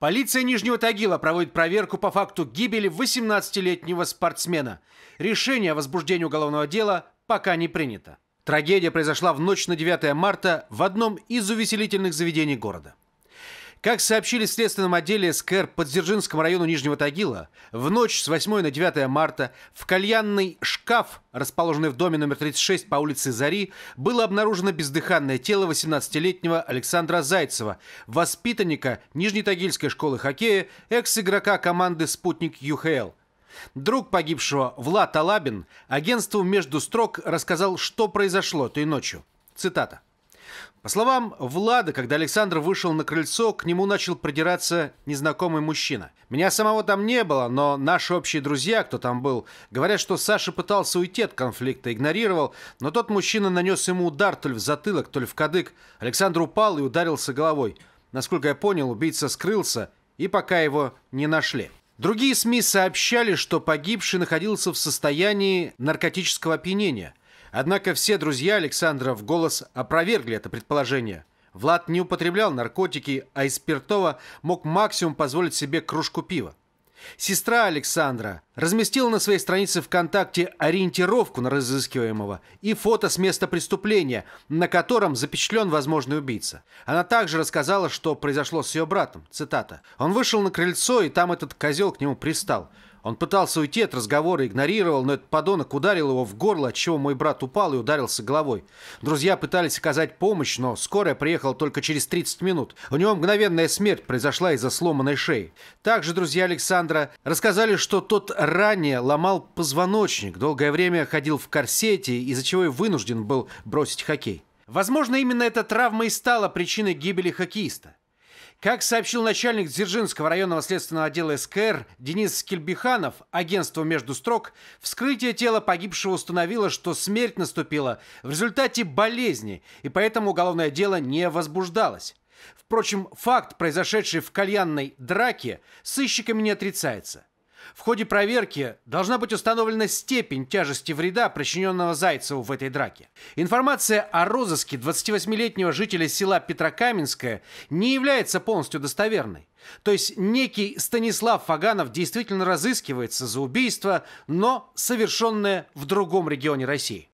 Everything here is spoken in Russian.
Полиция Нижнего Тагила проводит проверку по факту гибели 18-летнего спортсмена. Решение о возбуждении уголовного дела пока не принято. Трагедия произошла в ночь на 9 марта в одном из увеселительных заведений города. Как сообщили в следственном отделе СКР по Дзержинскому району Нижнего Тагила, в ночь с 8 на 9 марта в кальянный шкаф, расположенный в доме номер 36 по улице Зари, было обнаружено бездыханное тело 18-летнего Александра Зайцева, воспитанника Нижнетагильской школы хоккея, экс-игрока команды «Спутник ЮХЛ». Друг погибшего Влад Алабин агентству «Между строк» рассказал, что произошло той ночью. Цитата. По словам Влада, когда Александр вышел на крыльцо, к нему начал придираться незнакомый мужчина. Меня самого там не было, но наши общие друзья, кто там был, говорят, что Саша пытался уйти от конфликта, игнорировал, но тот мужчина нанес ему удар то ли в затылок, то ли в кадык. Александр упал и ударился головой. Насколько я понял, убийца скрылся, и пока его не нашли. Другие СМИ сообщали, что погибший находился в состоянии наркотического опьянения – Однако все друзья Александра в голос опровергли это предположение. Влад не употреблял наркотики, а из спиртного мог максимум позволить себе кружку пива. Сестра Александра разместила на своей странице ВКонтакте ориентировку на разыскиваемого и фото с места преступления, на котором запечатлен возможный убийца. Она также рассказала, что произошло с ее братом. Цитата. «Он вышел на крыльцо, и там этот козел к нему пристал. Он пытался уйти от разговора, игнорировал, но этот подонок ударил его в горло, отчего мой брат упал и ударился головой. Друзья пытались оказать помощь, но скорая приехала только через 30 минут. У него мгновенная смерть произошла из-за сломанной шеи. Также друзья Александра рассказали, что тот ранее ломал позвоночник, долгое время ходил в корсете, из-за чего и вынужден был бросить хоккей. Возможно, именно эта травма и стала причиной гибели хоккеиста. Как сообщил начальник Дзержинского районного следственного отдела СКР Денис Кельбиханов, агентство «Между строк», вскрытие тела погибшего установило, что смерть наступила в результате болезни, и поэтому уголовное дело не возбуждалось. Впрочем, факт, произошедший в кальянной драке, сыщиками не отрицается. В ходе проверки должна быть установлена степень тяжести вреда, причиненного Зайцеву в этой драке. Информация о розыске 28-летнего жителя села Петрокаменское не является полностью достоверной. То есть некий Станислав Фаганов действительно разыскивается за убийство, но совершенное в другом регионе России.